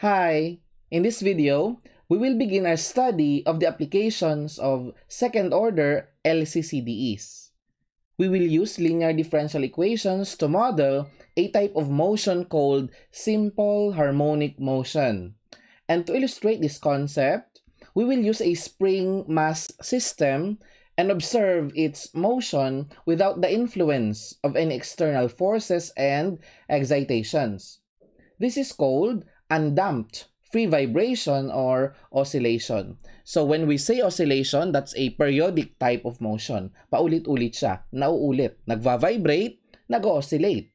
Hi! In this video, we will begin our study of the applications of second-order LCCDEs. We will use linear differential equations to model a type of motion called simple harmonic motion. And to illustrate this concept, we will use a spring mass system and observe its motion without the influence of any external forces and excitations. This is called undamped free vibration or oscillation. So when we say oscillation, that's a periodic type of motion. Paulit-ulit siya, nauulit, nagva-vibrate, nag-oscillate.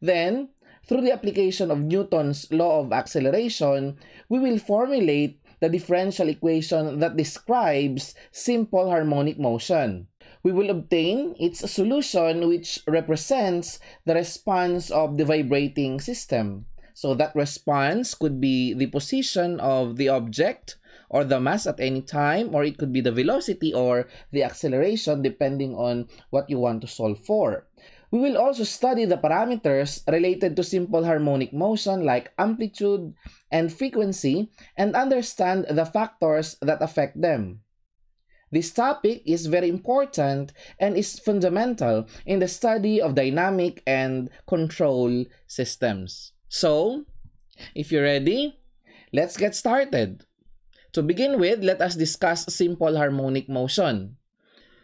Then, through the application of Newton's law of acceleration, we will formulate the differential equation that describes simple harmonic motion. We will obtain its solution which represents the response of the vibrating system. So that response could be the position of the object or the mass at any time, or it could be the velocity or the acceleration depending on what you want to solve for. We will also study the parameters related to simple harmonic motion like amplitude and frequency and understand the factors that affect them. This topic is very important and is fundamental in the study of dynamic and control systems. So, if you're ready, let's get started. To begin with, let us discuss simple harmonic motion.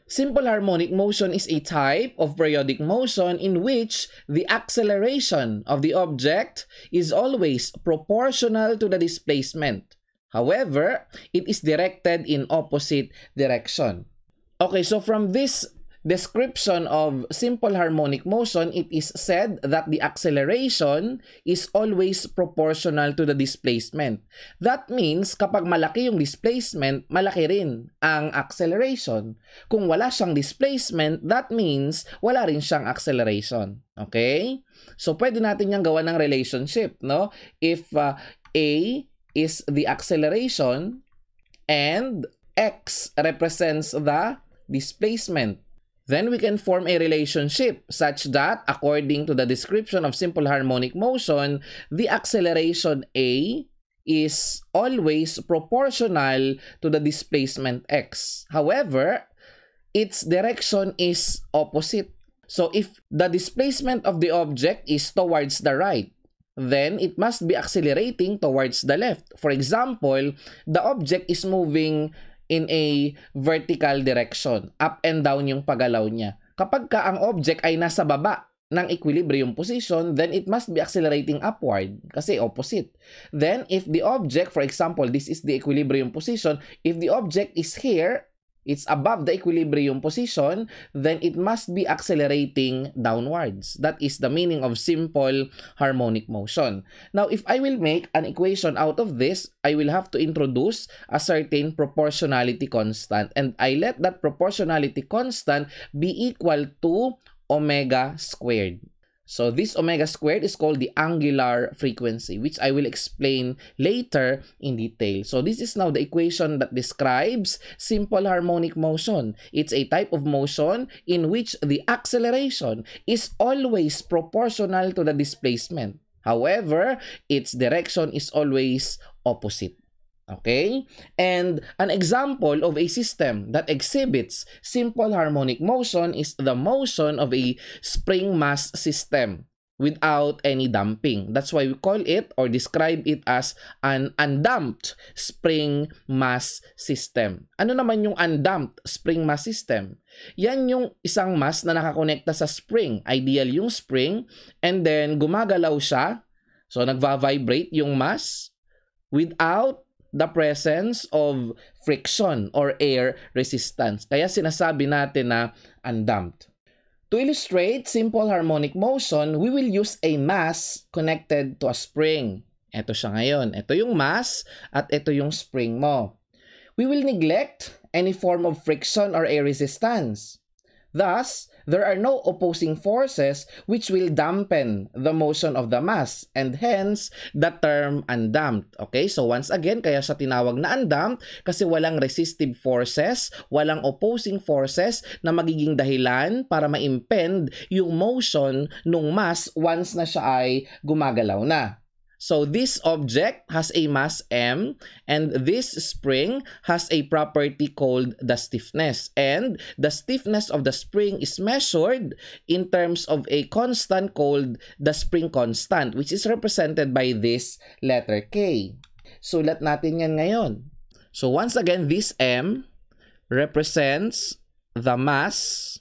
Simple harmonic motion is a type of periodic motion in which the acceleration of the object is always proportional to the displacement. However, it is directed in opposite direction. Okay, so from this description of simple harmonic motion, it is said that the acceleration is always proportional to the displacement. That means kapag malaki yung displacement, malaki rin ang acceleration. Kung wala siyang displacement, that means wala rin siyang acceleration. Okay? So pwede natin yang gawa ng relationship, no? If uh, A is the acceleration and x represents the displacement. Then we can form a relationship such that, according to the description of simple harmonic motion, the acceleration A is always proportional to the displacement x. However, its direction is opposite. So if the displacement of the object is towards the right, then it must be accelerating towards the left. For example, the object is moving in a vertical direction. Up and down yung pagalaw niya. Kapag ka ang object ay nasa baba ng equilibrium position, then it must be accelerating upward kasi opposite. Then if the object, for example, this is the equilibrium position, if the object is here it's above the equilibrium position, then it must be accelerating downwards. That is the meaning of simple harmonic motion. Now, if I will make an equation out of this, I will have to introduce a certain proportionality constant. And I let that proportionality constant be equal to omega squared. So this omega squared is called the angular frequency, which I will explain later in detail. So this is now the equation that describes simple harmonic motion. It's a type of motion in which the acceleration is always proportional to the displacement. However, its direction is always opposite. Okay? And an example of a system that exhibits simple harmonic motion is the motion of a spring mass system without any damping. That's why we call it or describe it as an undamped spring mass system. Ano naman yung undamped spring mass system? Yan yung isang mass na nakakonekta sa spring. Ideal yung spring and then gumagalaw siya. So nagva-vibrate yung mass without the presence of friction or air resistance. Kaya sinasabi natin na undamped. To illustrate simple harmonic motion, we will use a mass connected to a spring. Ito siya ngayon. Ito yung mass at ito yung spring mo. We will neglect any form of friction or air resistance. Thus, there are no opposing forces which will dampen the motion of the mass and hence the term undamped. Okay, so once again, kaya siya tinawag na undamped kasi walang resistive forces, walang opposing forces na magiging dahilan para ma-impend yung motion nung mass once na siya ay gumagalaw na. So this object has a mass m and this spring has a property called the stiffness. And the stiffness of the spring is measured in terms of a constant called the spring constant which is represented by this letter K. Sulat natin yan ngayon. So once again, this m represents the mass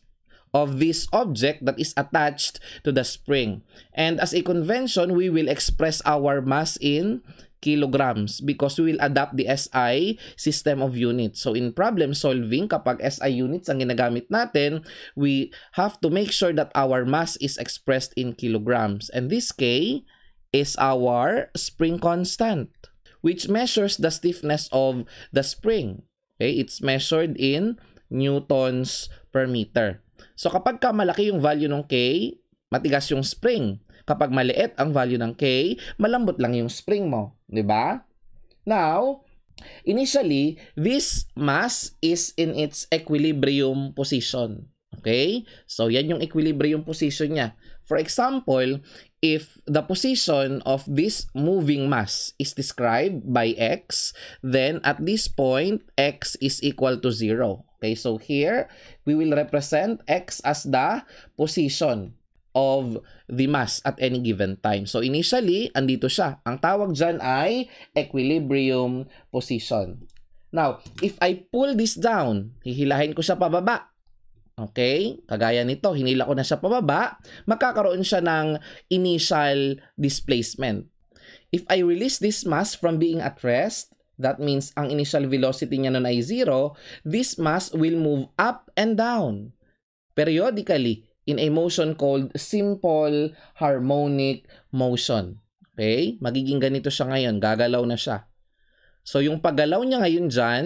of this object that is attached to the spring. And as a convention, we will express our mass in kilograms because we will adopt the SI system of units. So in problem solving, kapag SI units ang ginagamit natin, we have to make sure that our mass is expressed in kilograms. And this K is our spring constant, which measures the stiffness of the spring. Okay, it's measured in newtons per meter. So kapag ka malaki yung value ng K, matigas yung spring. Kapag maliit ang value ng K, malambot lang yung spring mo. ba? Diba? Now, initially, this mass is in its equilibrium position. Okay? So, yan yung equilibrium position niya. For example, if the position of this moving mass is described by x, then at this point, x is equal to 0. Okay, so here, we will represent x as the position of the mass at any given time. So initially, andito siya. Ang tawag dyan ay equilibrium position. Now, if I pull this down, hihilahin ko siya pababa. Okay? Kagaya nito, hinila ko na sa pababa, makakaroon siya ng initial displacement. If I release this mass from being at rest, that means ang initial velocity niya nun ay zero, this mass will move up and down periodically in a motion called simple harmonic motion. Okay? Magiging ganito siya ngayon, gagalaw na siya. So yung paggalaw niya ngayon dyan,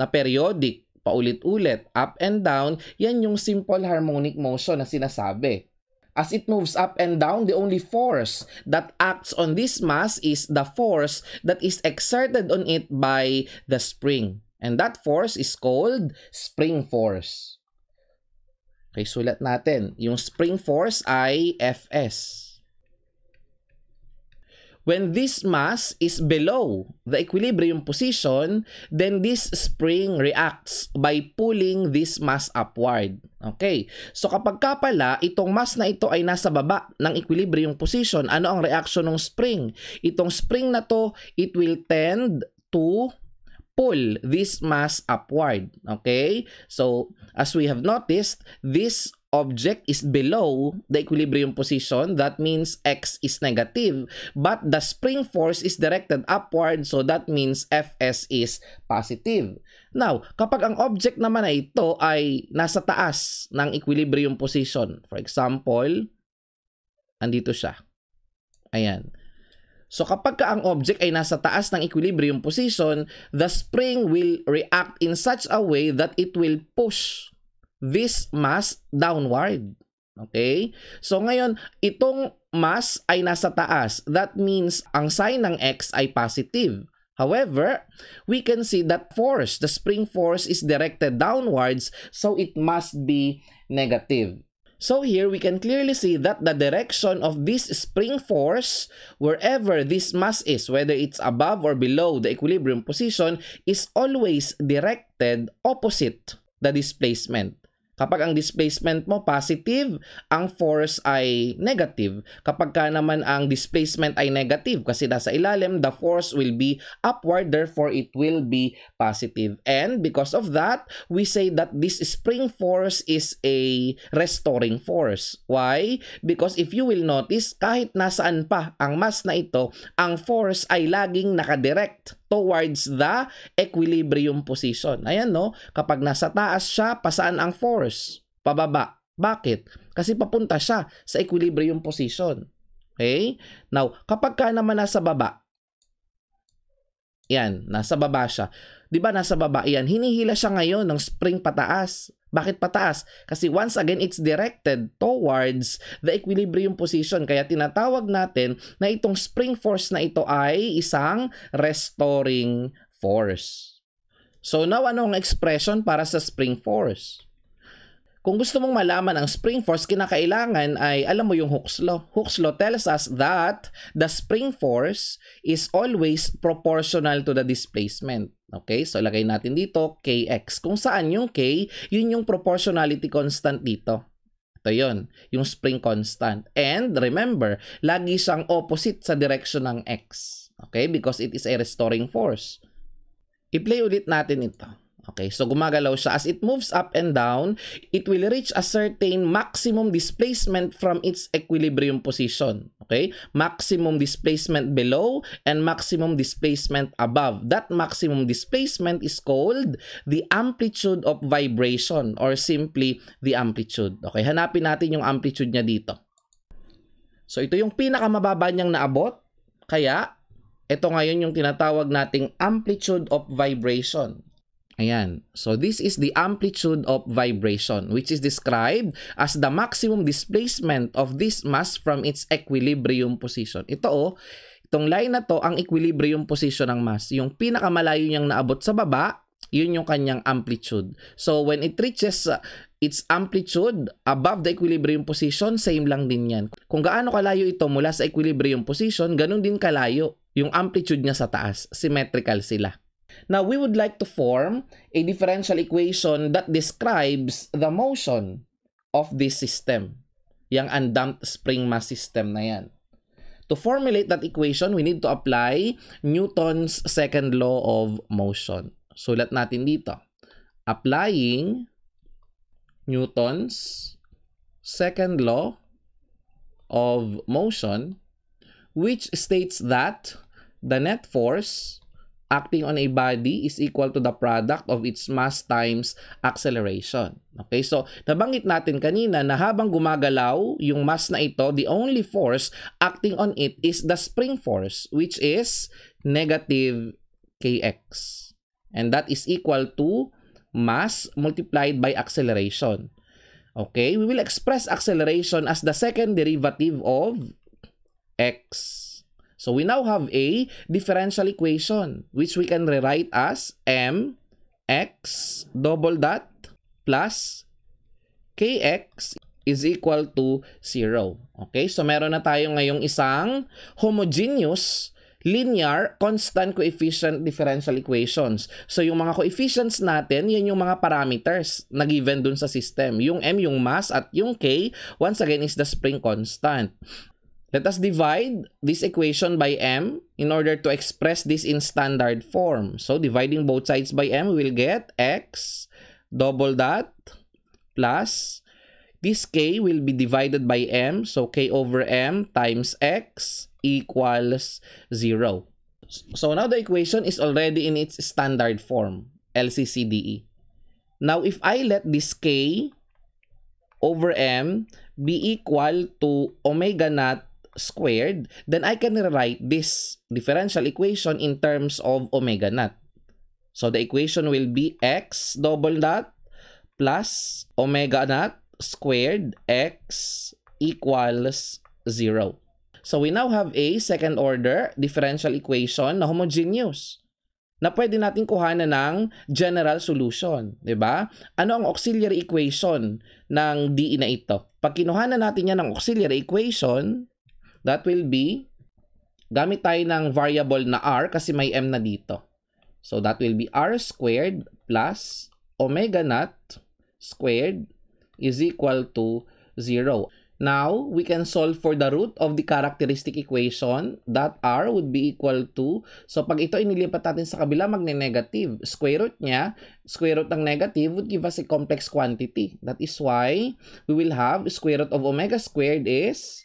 na periodic, paulit-ulit, up and down, yan yung simple harmonic motion na sinasabi. As it moves up and down, the only force that acts on this mass is the force that is exerted on it by the spring. And that force is called spring force. Okay, sulat natin. Yung spring force ay Fs. When this mass is below the equilibrium position, then this spring reacts by pulling this mass upward. Okay, so kapag ka pala itong mass na ito ay nasa baba ng equilibrium position, ano ang reaction ng spring? Itong spring na to, it will tend to pull this mass upward. Okay? So, as we have noticed, this object is below the equilibrium position, that means x is negative, but the spring force is directed upward, so that means Fs is positive. Now, kapag ang object naman na ito ay nasa taas ng equilibrium position, for example, andito siya. Ayan. So kapag ka ang object ay nasa taas ng equilibrium position, the spring will react in such a way that it will push this mass downward. Okay? So ngayon, itong mass ay nasa taas. That means ang sign ng X ay positive. However, we can see that force, the spring force is directed downwards so it must be negative. So here we can clearly see that the direction of this spring force, wherever this mass is, whether it's above or below the equilibrium position, is always directed opposite the displacement. Kapag ang displacement mo positive, ang force ay negative. Kapag ka naman ang displacement ay negative kasi nasa ilalim, the force will be upward, therefore it will be positive. And because of that, we say that this spring force is a restoring force. Why? Because if you will notice, kahit nasaan pa ang mass na ito, ang force ay laging nakadirect towards the equilibrium position. Ayan no, kapag nasa taas siya, pasaan ang force? Pababa. Bakit? Kasi papunta siya sa equilibrium position. Okay? Now, kapag ka naman nasa baba, yan, nasa baba siya. 'Di ba nasa baba 'yan? Hinihila siya ngayon ng spring pataas. Bakit pataas? Kasi once again, it's directed towards the equilibrium position. Kaya tinatawag natin na itong spring force na ito ay isang restoring force. So now, ano ang expression para sa spring force? Kung gusto mong malaman ang spring force, kinakailangan ay alam mo yung Hooke's law. Hooke's law tells us that the spring force is always proportional to the displacement. Okay? So, lagay natin dito Kx. Kung saan yung K, yun yung proportionality constant dito. Ito yun, yung spring constant. And remember, lagi siyang opposite sa direction ng X. Okay? Because it is a restoring force. I-play ulit natin ito. Okay, so gumagalaw siya. As it moves up and down, it will reach a certain maximum displacement from its equilibrium position. Okay, maximum displacement below and maximum displacement above. That maximum displacement is called the amplitude of vibration or simply the amplitude. Okay, hanapin natin yung amplitude niya dito. So ito yung pinakamababa niyang naabot. Kaya, ito ngayon yung tinatawag nating amplitude of vibration. Ayan. So this is the amplitude of vibration which is described as the maximum displacement of this mass from its equilibrium position. Ito oh, itong line na to ang equilibrium position ng mass. Yung pinakamalayo niyang naabot sa baba, yun yung kanyang amplitude. So when it reaches uh, its amplitude above the equilibrium position, same lang din yan. Kung gaano kalayo ito mula sa equilibrium position, ganun din kalayo yung amplitude niya sa taas. Symmetrical sila. Now, we would like to form a differential equation that describes the motion of this system, yung undamped spring mass system na yan. To formulate that equation, we need to apply Newton's second law of motion. Sulat natin dito. Applying Newton's second law of motion, which states that the net force acting on a body is equal to the product of its mass times acceleration. Okay, so nabanggit natin kanina na habang gumagalaw yung mass na ito, the only force acting on it is the spring force, which is negative kx. And that is equal to mass multiplied by acceleration. Okay, we will express acceleration as the second derivative of x. So we now have a differential equation which we can rewrite as m x double dot plus kx is equal to 0. Okay? So meron na tayo ngayong isang homogeneous linear constant coefficient differential equations. So yung mga coefficients natin, yan yung mga parameters na given dun sa system. Yung m, yung mass, at yung k, once again, is the spring constant. Let us divide this equation by m in order to express this in standard form. So dividing both sides by m, we will get x double dot plus this k will be divided by m. So k over m times x equals 0. So now the equation is already in its standard form, LCCDE. Now if I let this k over m be equal to omega naught squared, then I can rewrite this differential equation in terms of omega naught. So the equation will be x double dot plus omega naught squared x equals 0. So we now have a second order differential equation na homogeneous na pwede natin kuhanan ng general solution, 'di ba? Ano ang auxiliary equation ng DE na ito? Pag kinuha natin 'yan ng auxiliary equation, That will be, gamit tayo ng variable na r kasi may m na dito. So that will be r squared plus omega naught squared is equal to 0. Now, we can solve for the root of the characteristic equation that r would be equal to, so pag ito inilipat natin sa kabila, magne-negative. Square root niya, square root ng negative would give us a complex quantity. That is why we will have square root of omega squared is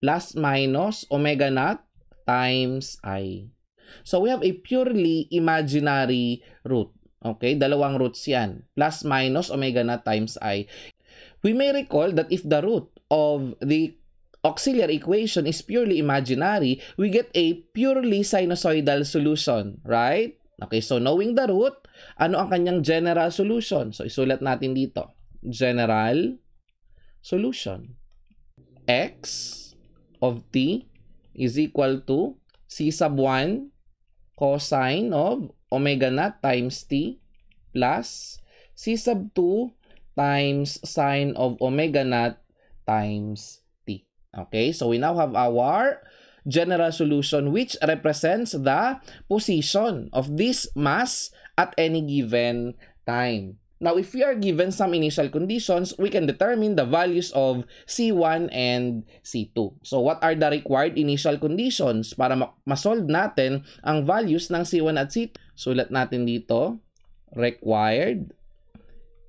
plus minus omega naught times i. So we have a purely imaginary root. Okay, dalawang roots yan. Plus minus omega naught times i. We may recall that if the root of the auxiliary equation is purely imaginary, we get a purely sinusoidal solution, right? Okay, so knowing the root, ano ang kanyang general solution? So isulat natin dito. General solution. X of t is equal to c sub 1 cosine of omega naught times t plus c sub 2 times sine of omega naught times t. Okay, so we now have our general solution which represents the position of this mass at any given time. Now, if we are given some initial conditions, we can determine the values of C1 and C2. So, what are the required initial conditions para ma-solve natin ang values ng C1 at C2? Sulat natin dito, required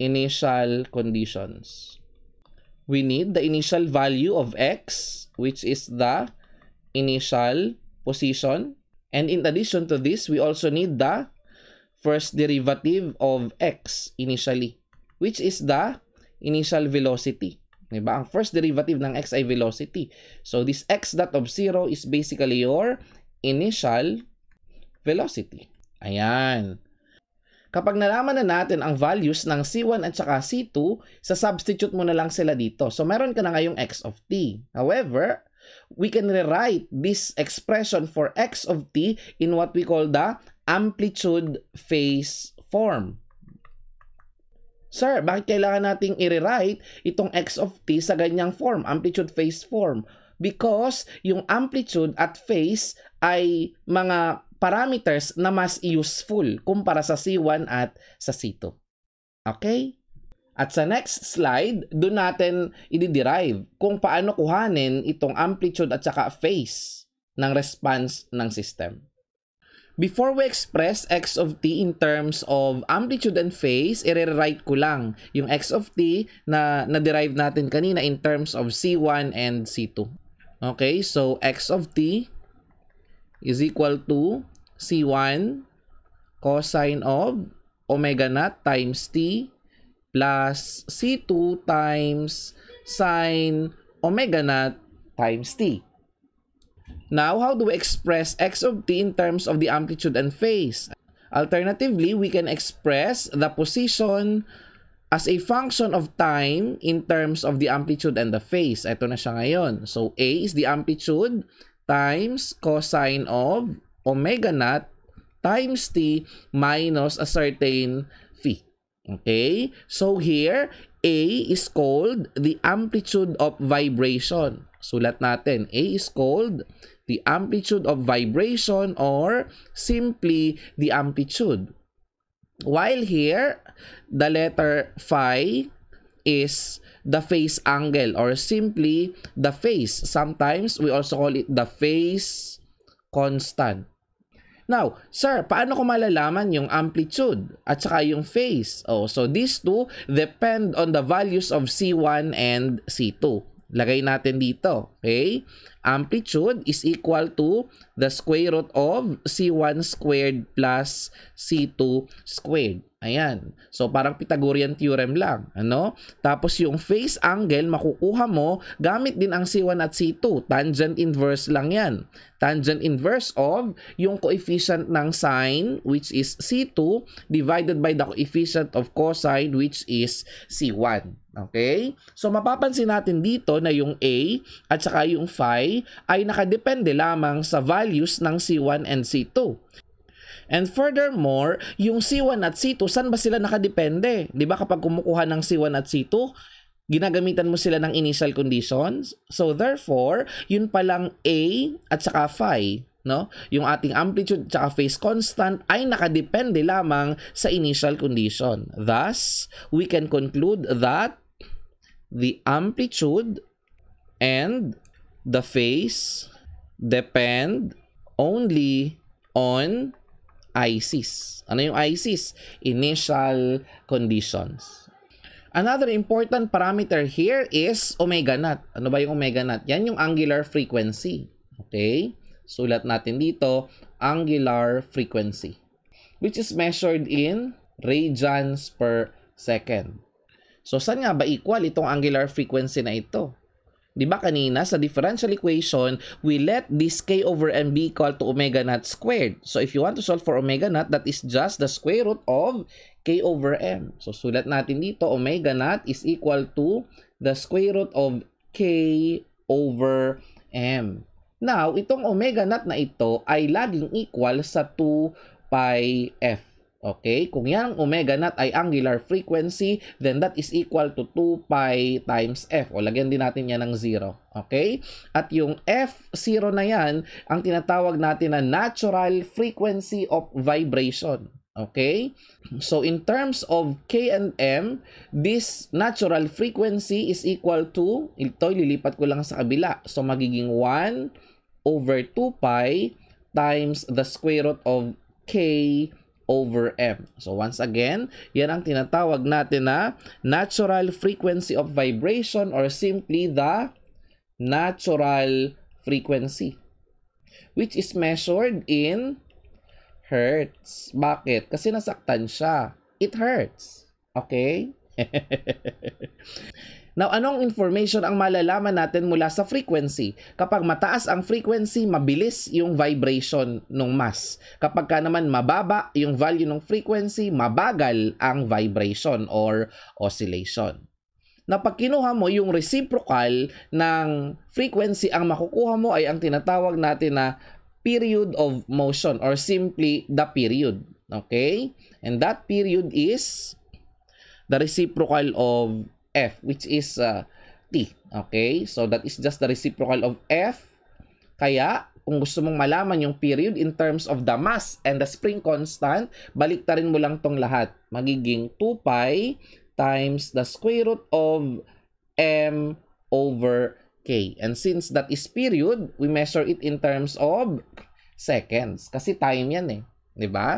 initial conditions. We need the initial value of x, which is the initial position. And in addition to this, we also need the first derivative of x initially, which is the initial velocity. Diba? Ang first derivative ng x ay velocity. So, this x dot of 0 is basically your initial velocity. Ayan. Kapag nalaman na natin ang values ng C1 at saka C2, sa substitute mo na lang sila dito. So, meron ka na ngayong x of t. However, we can rewrite this expression for x of t in what we call the amplitude phase form. Sir, bakit kailangan nating i-rewrite itong x of t sa ganyang form, amplitude phase form? Because yung amplitude at phase ay mga parameters na mas useful kumpara sa C1 at sa C2. Okay? At sa next slide, doon natin i-derive kung paano kuhanin itong amplitude at saka phase ng response ng system before we express x of t in terms of amplitude and phase, i-rewrite ko lang yung x of t na na-derive natin kanina in terms of c1 and c2. Okay, so x of t is equal to c1 cosine of omega naught times t plus c2 times sine omega naught times t. Now, how do we express x of t in terms of the amplitude and phase? Alternatively, we can express the position as a function of time in terms of the amplitude and the phase. Ito na siya ngayon. So, A is the amplitude times cosine of omega naught times t minus a certain phi. Okay? So, here, A is called the amplitude of vibration. Sulat natin. A is called the amplitude of vibration or simply the amplitude. While here, the letter phi is the phase angle or simply the phase. Sometimes we also call it the phase constant. Now, sir, paano ko malalaman yung amplitude at saka yung phase? Oh, so these two depend on the values of C1 and C2. Lagay natin dito. Okay? Amplitude is equal to the square root of C1 squared plus C2 squared. Ayan. So parang Pythagorean theorem lang, ano? Tapos yung face angle makukuha mo gamit din ang C1 at C2. Tangent inverse lang 'yan. Tangent inverse of yung coefficient ng sine which is C2 divided by the coefficient of cosine which is C1. Okay? So mapapansin natin dito na yung A at saka yung phi ay nakadepende lamang sa values ng C1 and C2. And furthermore, yung C1 at C2, saan ba sila nakadepende? 'Di ba kapag kumukuha ng C1 at C2, ginagamitan mo sila ng initial conditions. So therefore, yun palang A at saka phi, no? Yung ating amplitude at saka phase constant ay nakadepende lamang sa initial condition. Thus, we can conclude that the amplitude and the phase depend only on ICs. Ano yung ICs? Initial conditions. Another important parameter here is omega naught. Ano ba yung omega naught? Yan yung angular frequency. Okay? Sulat natin dito, angular frequency, which is measured in radians per second. So, saan nga ba equal itong angular frequency na ito? Di ba kanina sa differential equation, we let this k over m be equal to omega naught squared. So if you want to solve for omega naught, that is just the square root of k over m. So sulat natin dito, omega naught is equal to the square root of k over m. Now, itong omega naught na ito ay laging equal sa 2 pi f. Okay, kung yang omega naught ay angular frequency, then that is equal to 2 pi times f. O lagyan din natin yan ng 0. Okay? At yung f0 na yan, ang tinatawag natin na natural frequency of vibration. Okay? So in terms of K and M, this natural frequency is equal to, ito lilipat ko lang sa kabila. So magiging 1 over 2 pi times the square root of K over M. So once again, yan ang tinatawag natin na natural frequency of vibration or simply the natural frequency which is measured in hertz. Bakit? Kasi nasaktan siya. It hurts. Okay? Now, anong information ang malalaman natin mula sa frequency? Kapag mataas ang frequency, mabilis yung vibration ng mass. Kapag ka naman mababa yung value ng frequency, mabagal ang vibration or oscillation na pag kinuha mo yung reciprocal ng frequency, ang makukuha mo ay ang tinatawag natin na period of motion or simply the period. Okay? And that period is the reciprocal of f which is uh, t. Okay? So that is just the reciprocal of f. Kaya kung gusto mong malaman yung period in terms of the mass and the spring constant, baliktarin mo lang tong lahat. Magiging 2 pi times the square root of m over k. And since that is period, we measure it in terms of seconds. Kasi time yan eh. ba? Diba?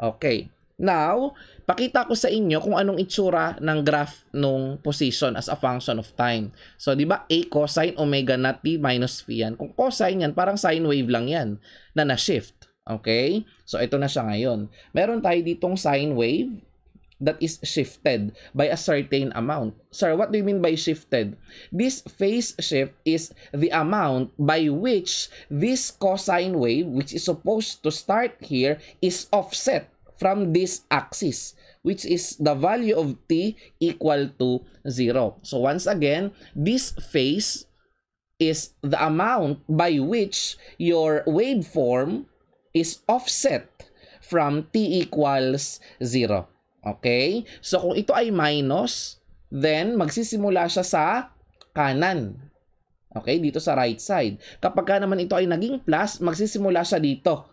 Okay. Now, pakita ko sa inyo kung anong itsura ng graph nung position as a function of time. So, di ba, A cosine omega naught t minus phi yan. Kung cosine yan, parang sine wave lang yan na na-shift. Okay? So, ito na siya ngayon. Meron tayo ditong sine wave that is shifted by a certain amount. Sir, what do you mean by shifted? This phase shift is the amount by which this cosine wave, which is supposed to start here, is offset from this axis which is the value of t equal to 0. So once again, this phase is the amount by which your waveform is offset from t equals 0. Okay? So kung ito ay minus, then magsisimula siya sa kanan. Okay? Dito sa right side. Kapag ka naman ito ay naging plus, magsisimula siya dito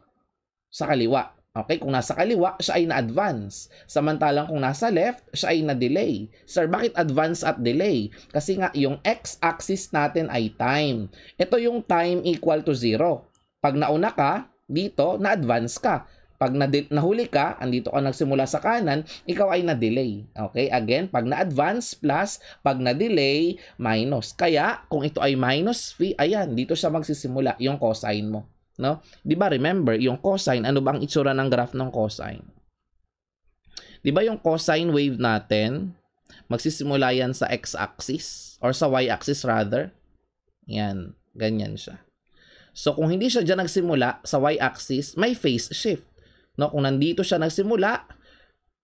sa kaliwa. Okay, kung nasa kaliwa, siya ay na-advance. Samantalang kung nasa left, siya ay na-delay. Sir, bakit advance at delay? Kasi nga, yung x-axis natin ay time. Ito yung time equal to 0. Pag nauna ka, dito, na-advance ka. Pag na nahuli ka, andito ka nagsimula sa kanan, ikaw ay na-delay. Okay, again, pag na-advance plus, pag na-delay, minus. Kaya, kung ito ay minus phi, ayan, dito siya magsisimula yung cosine mo. No? 'Di ba remember yung cosine, ano ba ang itsura ng graph ng cosine? 'Di ba yung cosine wave natin, magsisimula yan sa x-axis or sa y-axis rather. Yan, ganyan siya. So kung hindi siya diyan nagsimula sa y-axis, may phase shift. No, kung nandito siya nagsimula,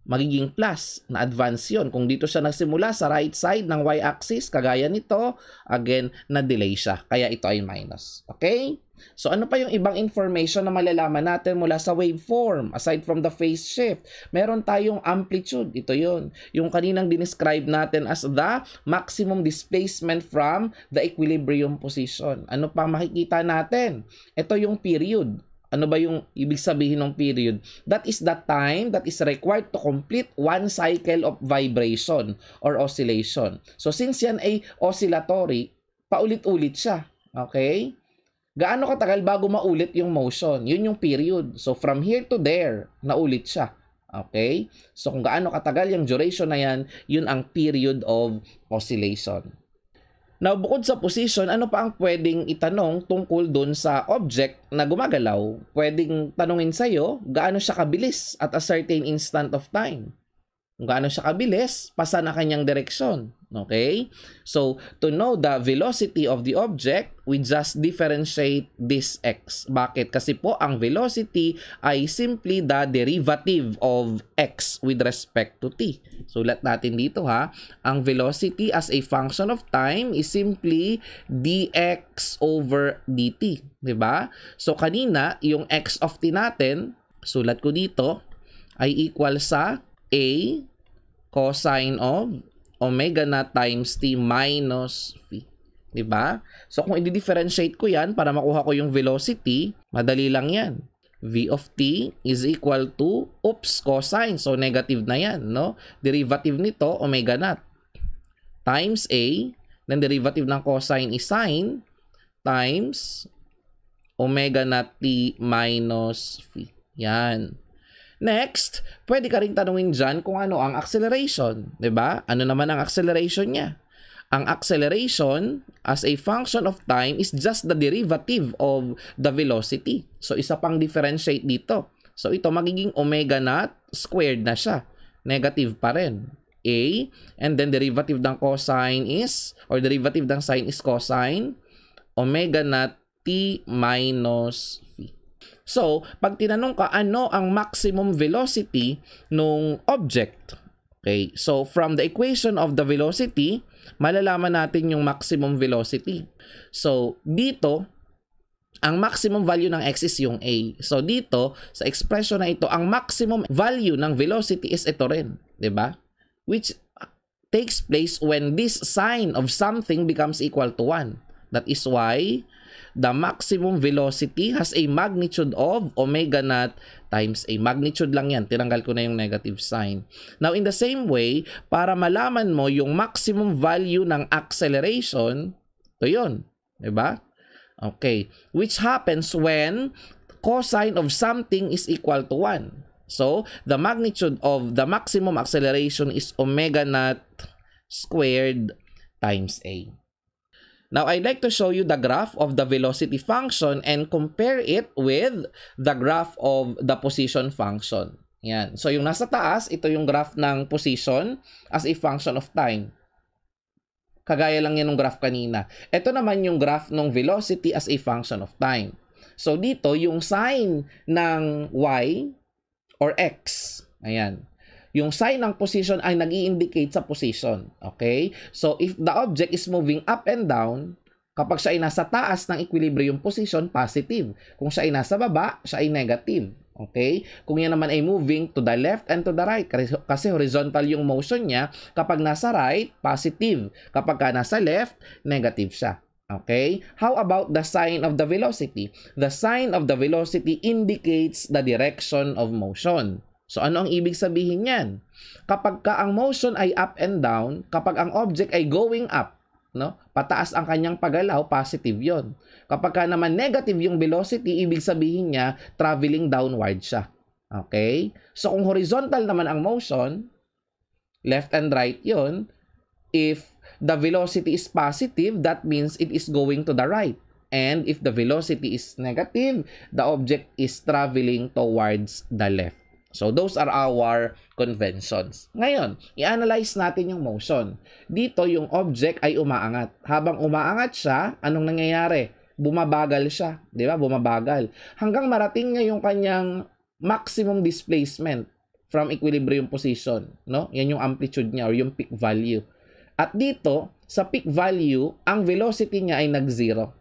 magiging plus na advance yon Kung dito siya nagsimula sa right side ng y-axis, kagaya nito, again, na-delay siya. Kaya ito ay minus. Okay? So ano pa yung ibang information na malalaman natin mula sa waveform? Aside from the phase shift, meron tayong amplitude. Ito yon Yung kaninang dinescribe natin as the maximum displacement from the equilibrium position. Ano pa makikita natin? Ito yung period ano ba yung ibig sabihin ng period? That is the time that is required to complete one cycle of vibration or oscillation. So since yan ay oscillatory, paulit-ulit siya. Okay? Gaano katagal bago maulit yung motion? Yun yung period. So from here to there, naulit siya. Okay? So kung gaano katagal yung duration na yan, yun ang period of oscillation. Now, bukod sa position, ano pa ang pwedeng itanong tungkol dun sa object na gumagalaw? Pwedeng tanungin sa'yo gaano siya kabilis at a certain instant of time kung gaano siya kabilis, pasa na kanyang direksyon. Okay? So, to know the velocity of the object, we just differentiate this x. Bakit? Kasi po, ang velocity ay simply the derivative of x with respect to t. Sulat natin dito ha. Ang velocity as a function of time is simply dx over dt. ba? Diba? So, kanina, yung x of t natin, sulat ko dito, ay equal sa A cosine of omega na times t minus phi. 'Di ba? So kung i-differentiate ko 'yan para makuha ko yung velocity, madali lang 'yan. V of t is equal to oops cosine. So negative na 'yan, no? Derivative nito omega naught times a, then derivative ng cosine is sine times omega naught t minus phi. Yan. Next, pwede ka rin tanungin dyan kung ano ang acceleration. ba? Diba? Ano naman ang acceleration niya? Ang acceleration as a function of time is just the derivative of the velocity. So, isa pang differentiate dito. So, ito magiging omega naught squared na siya. Negative pa rin. A. And then, derivative ng cosine is, or derivative ng sine is cosine, omega naught t minus So, pag tinanong ka ano ang maximum velocity ng object, okay? So, from the equation of the velocity, malalaman natin yung maximum velocity. So, dito, ang maximum value ng x is yung a. So, dito, sa expression na ito, ang maximum value ng velocity is ito rin. ba? Which takes place when this sign of something becomes equal to 1. That is why the maximum velocity has a magnitude of omega naught times a magnitude lang yan. Tiranggal ko na yung negative sign. Now, in the same way, para malaman mo yung maximum value ng acceleration, ito yun. Diba? Okay. Which happens when cosine of something is equal to 1. So, the magnitude of the maximum acceleration is omega naught squared times A. Now, I'd like to show you the graph of the velocity function and compare it with the graph of the position function. Yan. So, yung nasa taas, ito yung graph ng position as a function of time. Kagaya lang yan ng graph kanina. Ito naman yung graph ng velocity as a function of time. So, dito, yung sign ng y or x. Ayan. Yung sign ng position ay nag indicate sa position. Okay? So, if the object is moving up and down, kapag siya ay nasa taas ng equilibrium position, positive. Kung siya ay nasa baba, siya ay negative. Okay? Kung yan naman ay moving to the left and to the right, kasi horizontal yung motion niya, kapag nasa right, positive. Kapag ka nasa left, negative siya. Okay? How about the sign of the velocity? The sign of the velocity indicates the direction of motion. So ano ang ibig sabihin niyan? Kapag ka ang motion ay up and down, kapag ang object ay going up, no? Pataas ang kanyang paggalaw, positive 'yon. Kapag ka naman negative yung velocity, ibig sabihin niya traveling downward siya. Okay? So kung horizontal naman ang motion, left and right 'yon, if the velocity is positive, that means it is going to the right. And if the velocity is negative, the object is traveling towards the left. So those are our conventions. Ngayon, i-analyze natin yung motion. Dito yung object ay umaangat. Habang umaangat siya, anong nangyayari? Bumabagal siya, 'di ba? Bumabagal hanggang marating niya yung kanyang maximum displacement from equilibrium position, no? Yan yung amplitude niya or yung peak value. At dito, sa peak value, ang velocity niya ay nag-zero.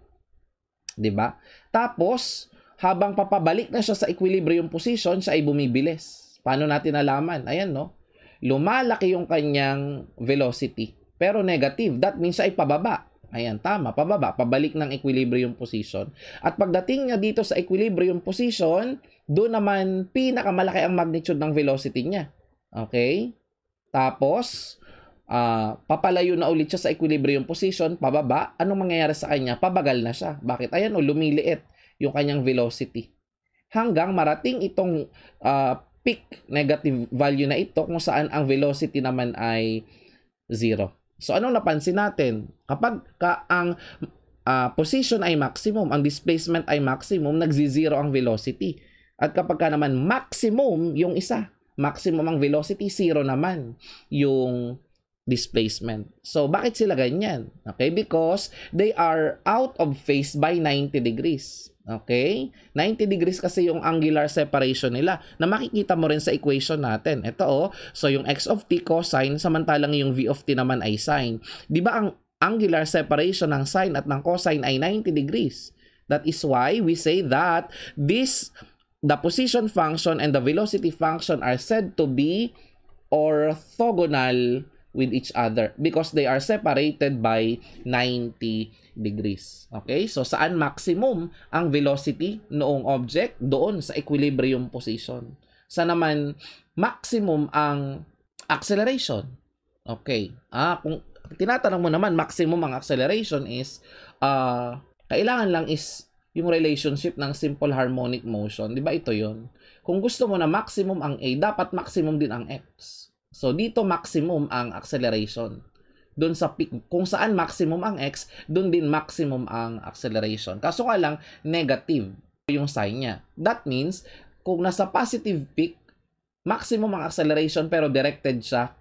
'Di ba? Tapos, habang papabalik na siya sa equilibrium position, siya ay bumibilis. Paano natin alaman? Ayan, no? Lumalaki yung kanyang velocity. Pero negative, that means siya ay pababa. Ayan, tama, pababa, pabalik ng equilibrium position. At pagdating niya dito sa equilibrium position, doon naman pinakamalaki ang magnitude ng velocity niya. Okay? Tapos, uh, papalayo na ulit siya sa equilibrium position, pababa, anong mangyayari sa kanya? Pabagal na siya. Bakit? Ayan o, lumiliit yung kanyang velocity. Hanggang marating itong uh, peak negative value na ito kung saan ang velocity naman ay zero. So anong napansin natin? Kapag ka ang uh, position ay maximum, ang displacement ay maximum, nagzi-zero ang velocity. At kapag ka naman maximum yung isa, maximum ang velocity, zero naman yung displacement. So, bakit sila ganyan? Okay, because they are out of phase by 90 degrees. Okay? 90 degrees kasi yung angular separation nila na makikita mo rin sa equation natin. Ito oh, so yung x of t cosine samantalang yung v of t naman ay sine. 'Di ba ang angular separation ng sine at ng cosine ay 90 degrees? That is why we say that this the position function and the velocity function are said to be orthogonal with each other because they are separated by 90 degrees. Okay? So, saan maximum ang velocity noong object? Doon sa equilibrium position. Sa naman maximum ang acceleration. Okay. Ah, kung tinatanong mo naman maximum ang acceleration is uh, kailangan lang is yung relationship ng simple harmonic motion. Di ba ito yon Kung gusto mo na maximum ang A, dapat maximum din ang X. So dito maximum ang acceleration. Doon sa peak, kung saan maximum ang x, doon din maximum ang acceleration. Kaso nga lang, negative yung sign niya. That means, kung nasa positive peak, maximum ang acceleration pero directed siya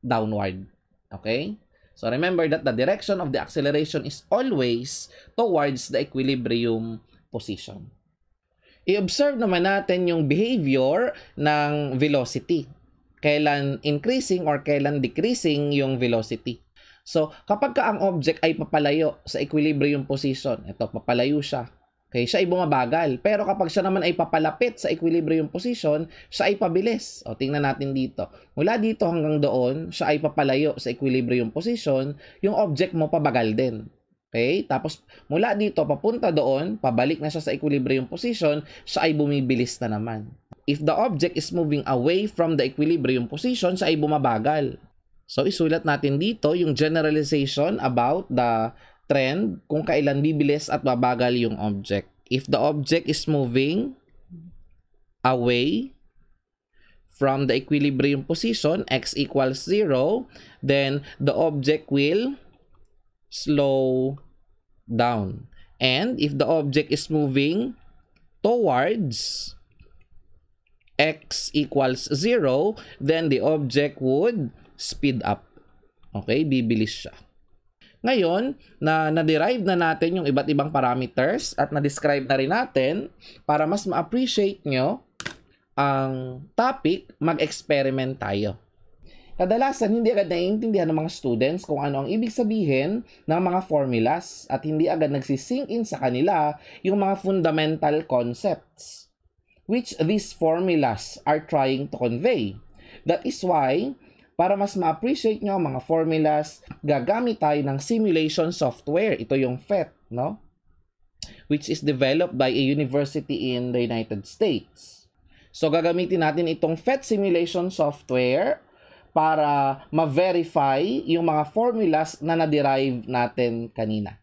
downward. Okay? So remember that the direction of the acceleration is always towards the equilibrium position. I-observe naman natin yung behavior ng velocity kailan increasing or kailan decreasing yung velocity. So, kapag ka ang object ay papalayo sa equilibrium position, ito, papalayo siya. Okay, siya ay bumabagal. Pero kapag siya naman ay papalapit sa equilibrium position, siya ay pabilis. O, tingnan natin dito. Mula dito hanggang doon, siya ay papalayo sa equilibrium position, yung object mo pabagal din. Okay? Tapos mula dito papunta doon, pabalik na siya sa equilibrium position, siya ay bumibilis na naman. If the object is moving away from the equilibrium position, siya ay bumabagal. So isulat natin dito yung generalization about the trend kung kailan bibilis at babagal yung object. If the object is moving away from the equilibrium position, x equals 0, then the object will slow down. And if the object is moving towards x equals 0, then the object would speed up. Okay, bibilis siya. Ngayon, na na-derive na natin yung iba't ibang parameters at na-describe na rin natin para mas ma-appreciate nyo ang topic, mag-experiment tayo. Kadalasan hindi agad naiintindihan ng mga students kung ano ang ibig sabihin ng mga formulas at hindi agad nagsisink in sa kanila yung mga fundamental concepts which these formulas are trying to convey. That is why, para mas ma-appreciate nyo ang mga formulas, gagamit tayo ng simulation software. Ito yung FET, no? Which is developed by a university in the United States. So, gagamitin natin itong FET simulation software para ma-verify yung mga formulas na na-derive natin kanina.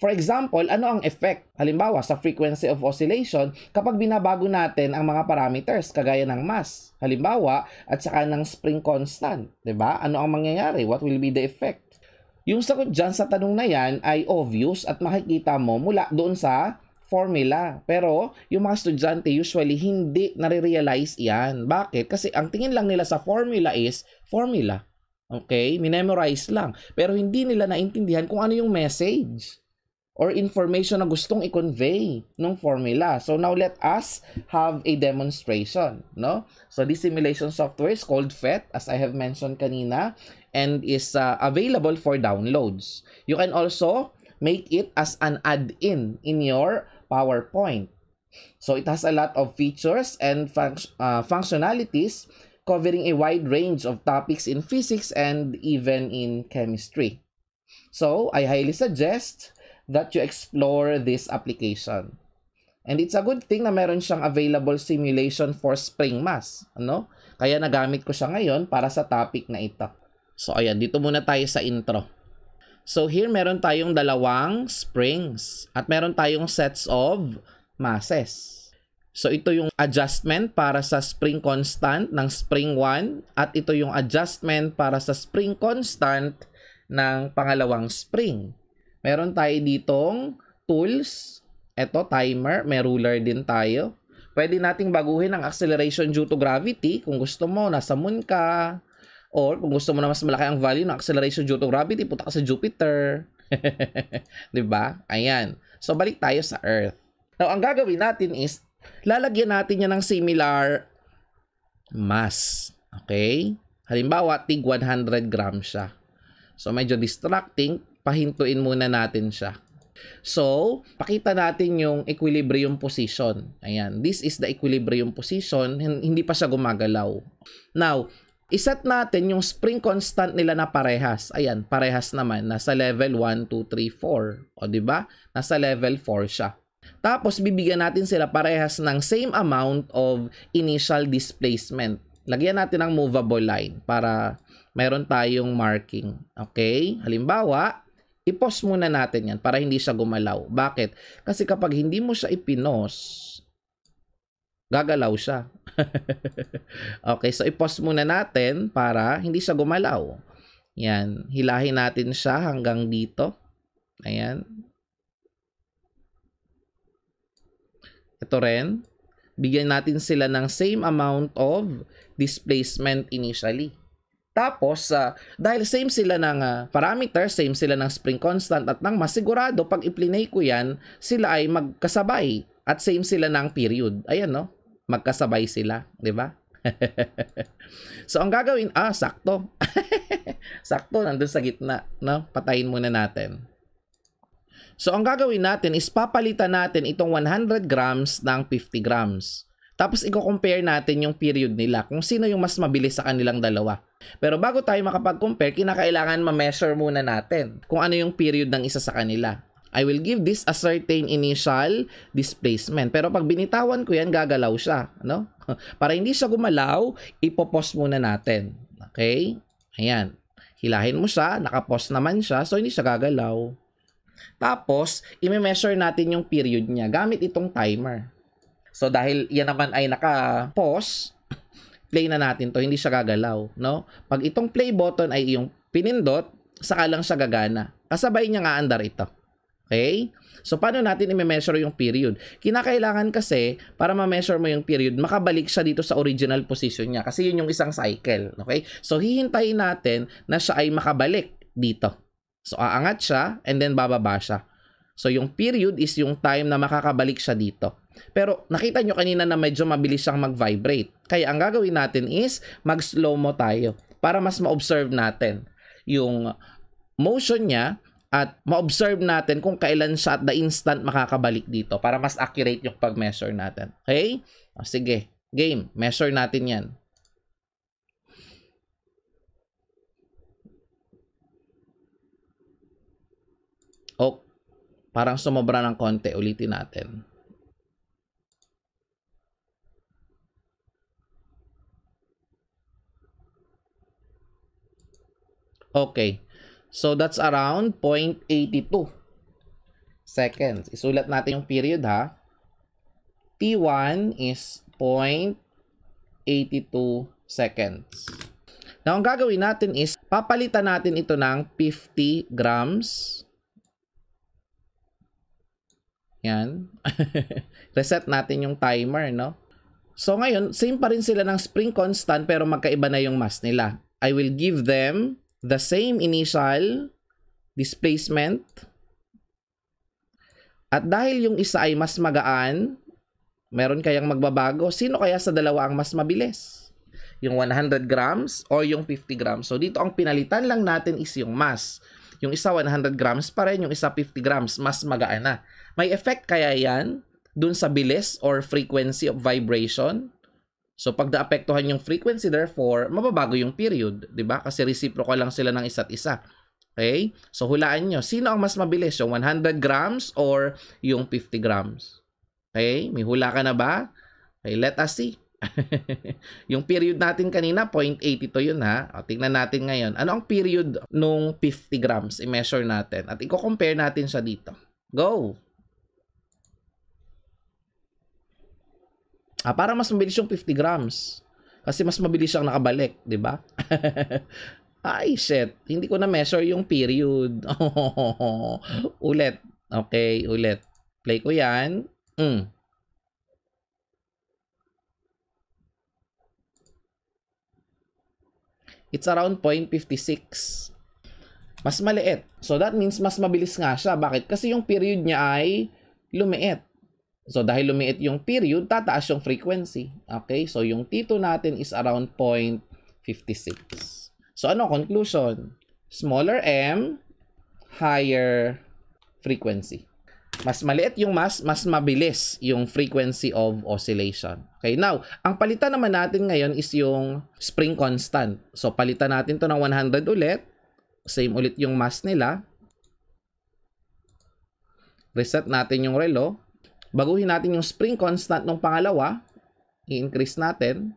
For example, ano ang effect? Halimbawa, sa frequency of oscillation, kapag binabago natin ang mga parameters, kagaya ng mass, halimbawa, at saka ng spring constant, ba? Diba? Ano ang mangyayari? What will be the effect? Yung sagot dyan sa tanong na yan ay obvious at makikita mo mula doon sa formula. Pero yung mga estudyante usually hindi nare-realize yan. Bakit? Kasi ang tingin lang nila sa formula is formula. Okay? Minemorize lang. Pero hindi nila naintindihan kung ano yung message or information na gustong i-convey ng formula. So now let us have a demonstration, no? So this simulation software is called FET as I have mentioned kanina and is uh, available for downloads. You can also make it as an add-in in your PowerPoint. So it has a lot of features and funct uh, functionalities covering a wide range of topics in physics and even in chemistry. So I highly suggest that you explore this application. And it's a good thing na meron siyang available simulation for spring mass. Ano? Kaya nagamit ko siya ngayon para sa topic na ito. So ayan, dito muna tayo sa intro. So here meron tayong dalawang springs at meron tayong sets of masses. So ito yung adjustment para sa spring constant ng spring 1 at ito yung adjustment para sa spring constant ng pangalawang spring. Meron tayo ditong tools, ito timer, may ruler din tayo. Pwede nating baguhin ang acceleration due to gravity kung gusto mo, nasa moon ka, Or kung gusto mo na mas malaki ang value ng acceleration due to gravity, punta ka sa Jupiter. 'Di ba? Ayan. So balik tayo sa Earth. Now, ang gagawin natin is lalagyan natin niya ng similar mass. Okay? Halimbawa, tig 100 gram siya. So medyo distracting, pahintuin muna natin siya. So, pakita natin yung equilibrium position. Ayan, this is the equilibrium position. Hindi pa siya gumagalaw. Now, Isat natin yung spring constant nila na parehas. Ayan, parehas naman. Nasa level 1, 2, 3, 4. O, ba diba? Nasa level 4 siya. Tapos, bibigyan natin sila parehas ng same amount of initial displacement. Lagyan natin ng movable line para meron tayong marking. Okay? Halimbawa, i ipos muna natin yan para hindi siya gumalaw. Bakit? Kasi kapag hindi mo siya ipinos, gagalaw siya. okay, so i-pause muna natin para hindi siya gumalaw. Yan, hilahin natin siya hanggang dito. Ayan. Ito rin. Bigyan natin sila ng same amount of displacement initially. Tapos, uh, dahil same sila ng uh, parameter, same sila ng spring constant at ng masigurado, pag i ko yan, sila ay magkasabay at same sila ng period. Ayan, no? magkasabay sila, 'di ba? so ang gagawin, ah, sakto. sakto nandun sa gitna, no? Patayin muna natin. So ang gagawin natin is papalitan natin itong 100 grams ng 50 grams. Tapos i-compare natin yung period nila kung sino yung mas mabilis sa kanilang dalawa. Pero bago tayo makapag-compare, kinakailangan ma-measure muna natin kung ano yung period ng isa sa kanila. I will give this a certain initial displacement. Pero pag binitawan ko yan, gagalaw siya. No? Para hindi siya gumalaw, ipopost muna natin. Okay? Ayan. Hilahin mo siya, nakapost naman siya, so hindi siya gagalaw. Tapos, i-measure natin yung period niya gamit itong timer. So dahil yan naman ay naka-pause, play na natin to, hindi siya gagalaw. No? Pag itong play button ay yung pinindot, saka lang siya gagana. Kasabay niya nga andar ito. Okay? So, paano natin i-measure yung period? Kinakailangan kasi, para ma-measure mo yung period, makabalik siya dito sa original position niya. Kasi yun yung isang cycle. Okay? So, hihintayin natin na siya ay makabalik dito. So, aangat siya and then bababa siya. So, yung period is yung time na makakabalik siya dito. Pero, nakita nyo kanina na medyo mabilis siyang mag-vibrate. Kaya, ang gagawin natin is, mag-slow mo tayo para mas ma-observe natin yung motion niya at ma-observe natin kung kailan siya at the instant makakabalik dito para mas accurate yung pag-measure natin. Okay? O, ah, sige, game, measure natin yan. O, oh, parang sumobra ng konti. Ulitin natin. Okay. So that's around 0.82 seconds. Isulat natin yung period ha. T1 is 0.82 seconds. Now, ang gagawin natin is, papalitan natin ito ng 50 grams. Yan. Reset natin yung timer, no? So, ngayon, same pa rin sila ng spring constant pero magkaiba na yung mass nila. I will give them the same initial displacement at dahil yung isa ay mas magaan, meron kayang magbabago. Sino kaya sa dalawa ang mas mabilis? Yung 100 grams or yung 50 grams? So dito ang pinalitan lang natin is yung mass. Yung isa 100 grams pa rin, yung isa 50 grams, mas magaan na. May effect kaya yan dun sa bilis or frequency of vibration? So pag naapektuhan yung frequency therefore, mababago yung period, 'di ba? Kasi reciprocal lang sila ng isa't isa. Okay? So hulaan nyo, sino ang mas mabilis? Yung 100 grams or yung 50 grams? Okay? May hula ka na ba? Okay, let us see. yung period natin kanina, 0.82 yun ha. O, tingnan natin ngayon. Ano ang period nung 50 grams? I-measure natin. At i-compare natin siya dito. Go! Ah, para mas mabilis yung 50 grams. Kasi mas mabilis siyang nakabalik, di ba? Ay, shit. Hindi ko na-measure yung period. ulit. Okay, ulit. Play ko yan. Mm. It's around 0.56. Mas maliit. So that means mas mabilis nga siya. Bakit? Kasi yung period niya ay lumiit. So dahil lumiit yung period, tataas yung frequency. Okay? So yung T2 natin is around 0.56. So ano conclusion? Smaller M, higher frequency. Mas maliit yung mass, mas mabilis yung frequency of oscillation. Okay, now, ang palitan naman natin ngayon is yung spring constant. So, palitan natin to ng 100 ulit. Same ulit yung mass nila. Reset natin yung relo. Baguhin natin yung spring constant ng pangalawa. I-increase natin.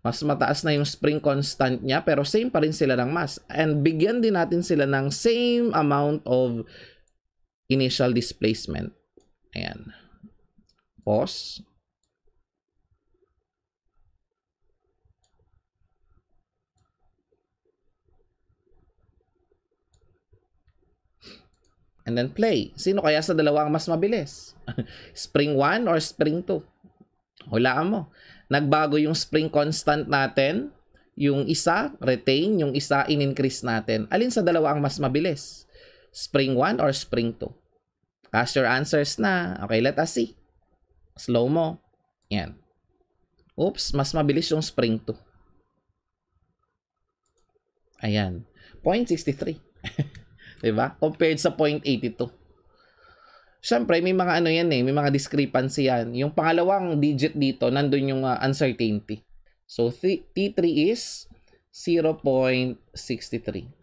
Mas mataas na yung spring constant niya pero same pa rin sila ng mass. And bigyan din natin sila ng same amount of initial displacement. Ayan. Pause. and then play. Sino kaya sa dalawa ang mas mabilis? spring 1 or spring 2? Hulaan mo. Nagbago yung spring constant natin. Yung isa, retain. Yung isa, in-increase natin. Alin sa dalawa ang mas mabilis? Spring 1 or spring 2? Cast your answers na. Okay, let us see. Slow mo. Yan. Oops, mas mabilis yung spring 2. Ayan. 0.63. Diba? Compared sa 0.82. Siyempre, may mga ano yan eh, may mga discrepancy yan. Yung pangalawang digit dito, nandun yung uh, uncertainty. So, T3 is 0.63.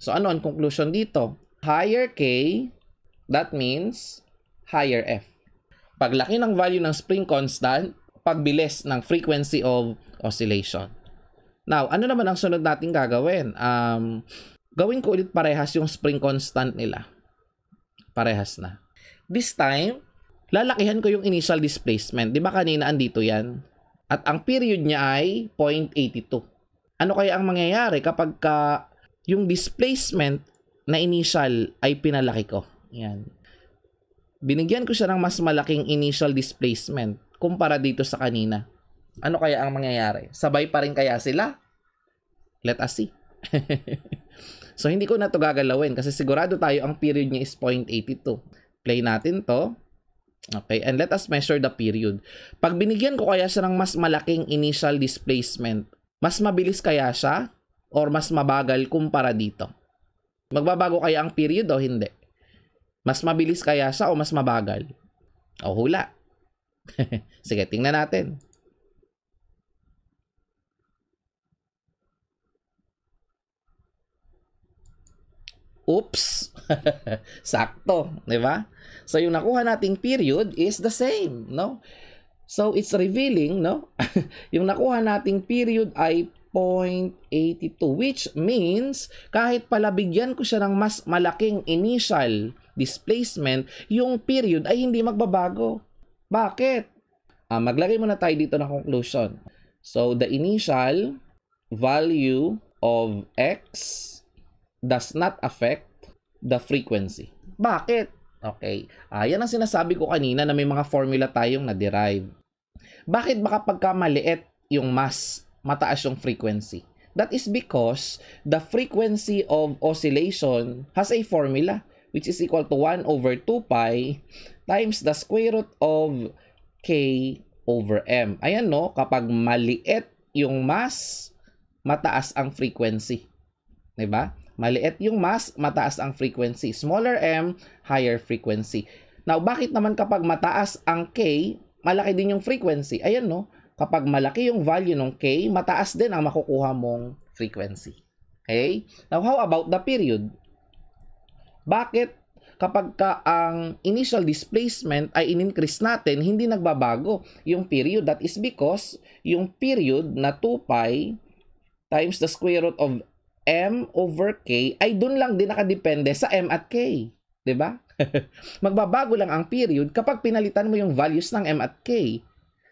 So, ano ang conclusion dito? Higher K, that means higher F. Paglaki ng value ng spring constant, pagbilis ng frequency of oscillation. Now, ano naman ang sunod nating gagawin? Um, Gawin ko ulit parehas yung spring constant nila. Parehas na. This time, lalakihan ko yung initial displacement. Di ba kanina andito yan? At ang period niya ay 0.82. Ano kaya ang mangyayari kapag ka yung displacement na initial ay pinalaki ko? Yan. Binigyan ko siya ng mas malaking initial displacement kumpara dito sa kanina. Ano kaya ang mangyayari? Sabay pa rin kaya sila? Let us see. So, hindi ko na to gagalawin kasi sigurado tayo ang period niya is 0.82. Play natin to. Okay, and let us measure the period. Pag binigyan ko kaya siya ng mas malaking initial displacement, mas mabilis kaya siya or mas mabagal kumpara dito? Magbabago kaya ang period o hindi? Mas mabilis kaya siya o mas mabagal? O hula. Sige, tingnan natin. Oops! Sakto, di ba? So yung nakuha nating period is the same, no? So it's revealing, no? yung nakuha nating period ay 0.82 which means kahit palabigyan ko siya ng mas malaking initial displacement, yung period ay hindi magbabago. Bakit? Ah, maglagay muna tayo dito ng conclusion. So the initial value of x does not affect the frequency. Bakit? Okay. Ah, yan ang sinasabi ko kanina na may mga formula tayong na-derive. Bakit baka pagka maliit yung mass, mataas yung frequency? That is because the frequency of oscillation has a formula which is equal to 1 over 2 pi times the square root of k over m. Ayan no, kapag maliit yung mass, mataas ang frequency. 'Di ba? Maliit yung mass, mataas ang frequency. Smaller m, higher frequency. Now, bakit naman kapag mataas ang k, malaki din yung frequency? Ayan, no? Kapag malaki yung value ng k, mataas din ang makukuha mong frequency. Okay? Now, how about the period? Bakit kapag ka ang initial displacement ay in-increase natin, hindi nagbabago yung period? That is because yung period na 2 pi times the square root of M over K ay dun lang din nakadepende sa M at K. 'Di ba? Magbabago lang ang period kapag pinalitan mo yung values ng M at K.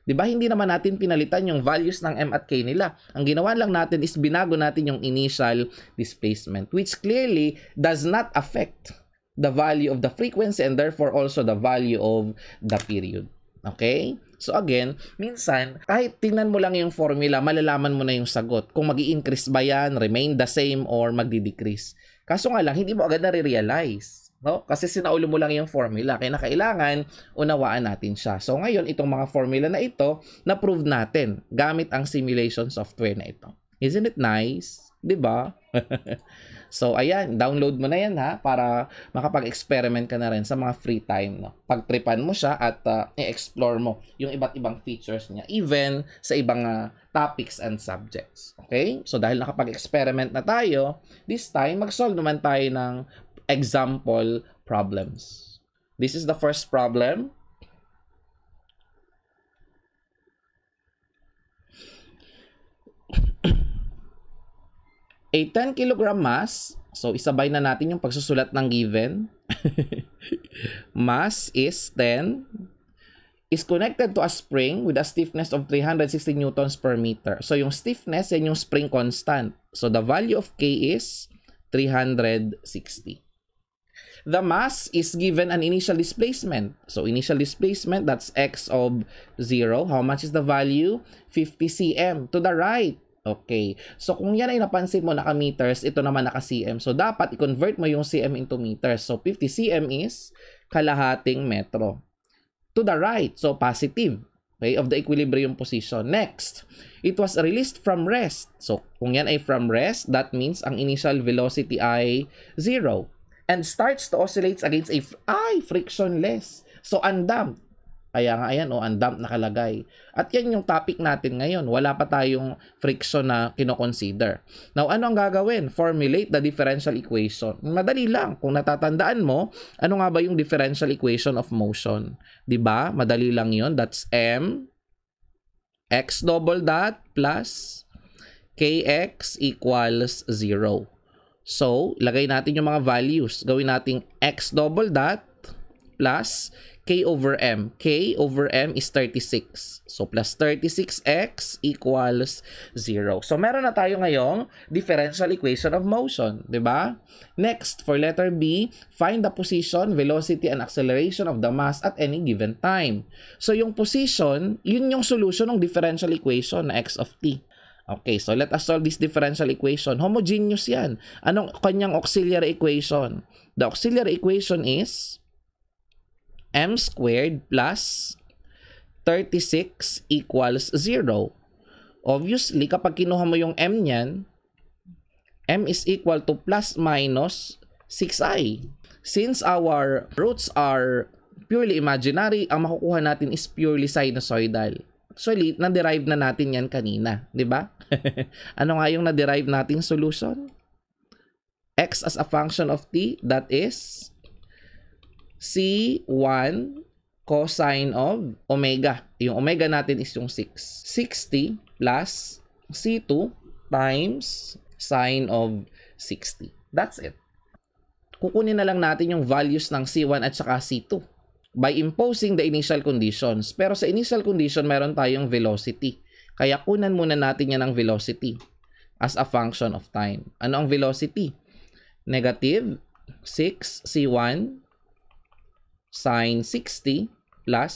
'Di ba? Hindi naman natin pinalitan yung values ng M at K nila. Ang ginawa lang natin is binago natin yung initial displacement which clearly does not affect the value of the frequency and therefore also the value of the period. Okay? So again, minsan, kahit tingnan mo lang yung formula, malalaman mo na yung sagot. Kung mag increase ba yan, remain the same, or magde decrease Kaso nga lang, hindi mo agad na realize No? Kasi sinaulo mo lang yung formula. Kaya nakailangan, unawaan natin siya. So ngayon, itong mga formula na ito, na-prove natin gamit ang simulation software na ito. Isn't it nice? 'di ba? so ayan, download mo na 'yan ha para makapag-experiment ka na rin sa mga free time no. Pagtripan mo siya at uh, i-explore mo yung iba't ibang features niya even sa ibang uh, topics and subjects. Okay? So dahil nakapag-experiment na tayo, this time mag-solve naman tayo ng example problems. This is the first problem. a 10 kilogram mass, so isabay na natin yung pagsusulat ng given. mass is 10 is connected to a spring with a stiffness of 360 newtons per meter. So yung stiffness, yan yung spring constant. So the value of K is 360. The mass is given an initial displacement. So initial displacement, that's x of 0. How much is the value? 50 cm. To the right, Okay. So, kung yan ay napansin mo naka-meters, ito naman naka-cm. So, dapat i-convert mo yung cm into meters. So, 50 cm is kalahating metro. To the right, so positive, okay, of the equilibrium position. Next, it was released from rest. So, kung yan ay from rest, that means ang initial velocity ay 0 And starts to oscillate against a, ay, frictionless. So, undamped. Kaya nga ayan, o, oh, ang dump nakalagay. At yan yung topic natin ngayon. Wala pa tayong friction na kinoconsider. Now, ano ang gagawin? Formulate the differential equation. Madali lang. Kung natatandaan mo, ano nga ba yung differential equation of motion? ba diba? Madali lang yon That's m x double dot plus kx equals 0. So, lagay natin yung mga values. Gawin nating x double dot plus K over M. K over M is 36. So, plus 36x equals 0. So, meron na tayo ngayong differential equation of motion. ba? Diba? Next, for letter B, find the position, velocity, and acceleration of the mass at any given time. So, yung position, yun yung solution ng differential equation na x of t. Okay, so let us solve this differential equation. Homogeneous yan. Anong kanyang auxiliary equation? The auxiliary equation is m squared plus 36 equals 0. Obviously, kapag kinuha mo yung m niyan, m is equal to plus minus 6i. Since our roots are purely imaginary, ang makukuha natin is purely sinusoidal. Actually, na-derive na natin yan kanina, di ba? ano nga yung na-derive nating solution? x as a function of t, that is C1 cosine of omega. Yung omega natin is yung 6. 60 plus C2 times sine of 60. That's it. Kukunin na lang natin yung values ng C1 at saka C2 by imposing the initial conditions. Pero sa initial condition, meron tayong velocity. Kaya kunan muna natin yan ng velocity as a function of time. Ano ang velocity? Negative 6C1 sine 60 plus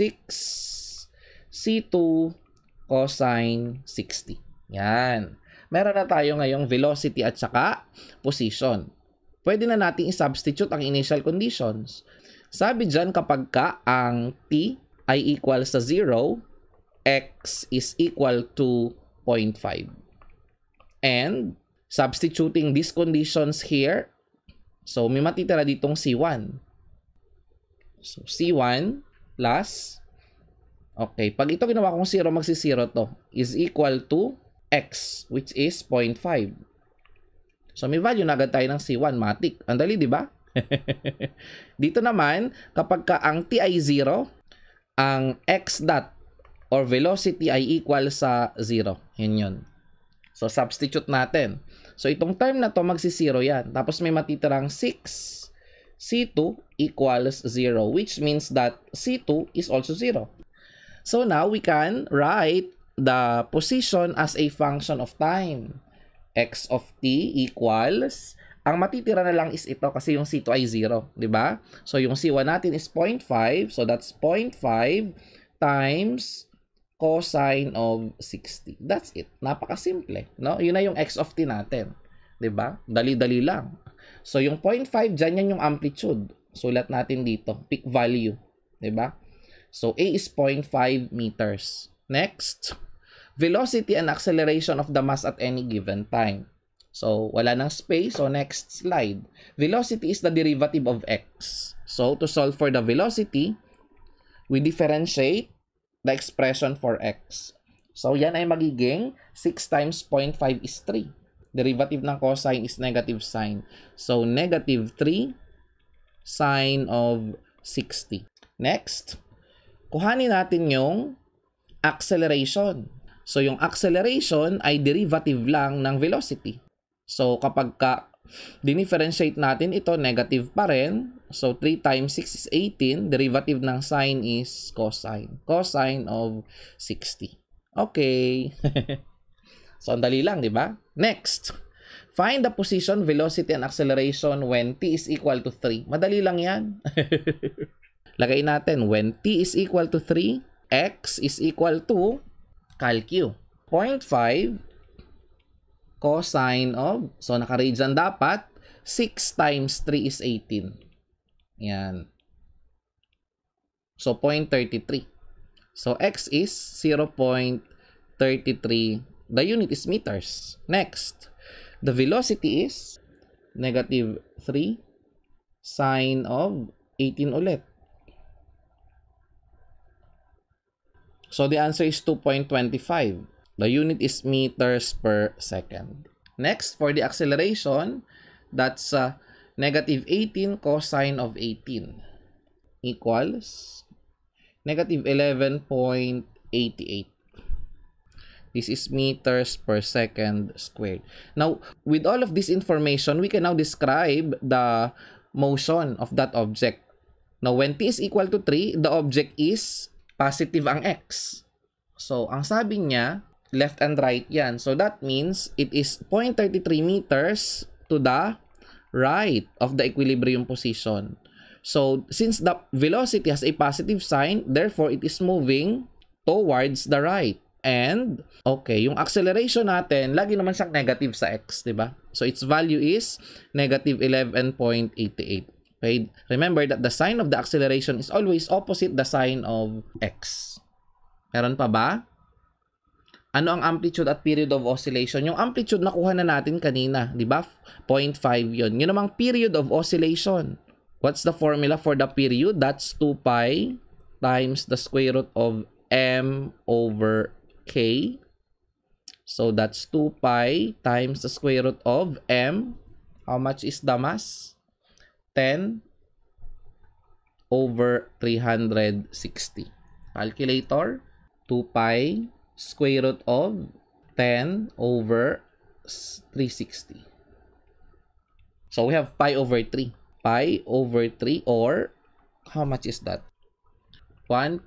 6 C2 cosine 60. Yan. Meron na tayo ngayong velocity at saka position. Pwede na natin i-substitute ang initial conditions. Sabi dyan kapag ka ang t ay equal sa 0, x is equal to 0.5. And substituting these conditions here, so may matitira ditong C1. So, C1 plus, okay, pag ito ginawa kong 0, magsi-0 to, is equal to x, which is 0.5. So, may value na agad tayo ng C1, matik. Ang dali, di ba? Dito naman, kapag ka ang t ay 0, ang x dot or velocity ay equal sa 0. Yun yun. So, substitute natin. So, itong term na to, magsi-0 yan. Tapos, may matitirang 6 C2 equals 0, which means that C2 is also 0. So now we can write the position as a function of time. x of t equals, ang matitira na lang is ito kasi yung C2 ay 0, di ba? So yung C1 natin is 0.5, so that's 0.5 times cosine of 60. That's it. Napakasimple, no? Yun na yung x of t natin. 'di ba? Dali-dali lang. So yung 0.5 diyan yan yung amplitude. Sulat natin dito, peak value, 'di ba? So A is 0.5 meters. Next, velocity and acceleration of the mass at any given time. So wala nang space, so next slide. Velocity is the derivative of x. So to solve for the velocity, we differentiate the expression for x. So yan ay magiging 6 times 0.5 is 3. Derivative ng cosine is negative sine. So, negative 3 sine of 60. Next, kuhanin natin yung acceleration. So, yung acceleration ay derivative lang ng velocity. So, kapag ka dinifferentiate natin ito, negative pa rin. So, 3 times 6 is 18. Derivative ng sine is cosine. Cosine of 60. Okay. So, ang dali lang, di ba? Next, find the position, velocity, and acceleration when t is equal to 3. Madali lang yan. Lagay natin, when t is equal to 3, x is equal to cal q. 0.5 cosine of, so naka-range dapat, 6 times 3 is 18. Yan. So, 0.33. So, x is 0.33 The unit is meters. Next, the velocity is negative 3 sine of 18 ulit. So the answer is 2.25. The unit is meters per second. Next, for the acceleration, that's uh, negative 18 cosine of 18 equals negative 11.88. This is meters per second squared. Now, with all of this information, we can now describe the motion of that object. Now, when t is equal to 3, the object is positive ang x. So, ang sabi niya, left and right yan. So, that means it is 0.33 meters to the right of the equilibrium position. So, since the velocity has a positive sign, therefore, it is moving towards the right. And, okay, yung acceleration natin, lagi naman siyang negative sa x, di ba? So, its value is negative 11.88. Okay? Remember that the sign of the acceleration is always opposite the sign of x. Meron pa ba? Ano ang amplitude at period of oscillation? Yung amplitude nakuha na natin kanina, di ba? 0.5 yun. Yun namang period of oscillation. What's the formula for the period? That's 2 pi times the square root of m over k. So that's 2 pi times the square root of m. How much is the mass? 10 over 360. Calculator, 2 pi square root of 10 over 360. So we have pi over 3. Pi over 3 or how much is that? 1.047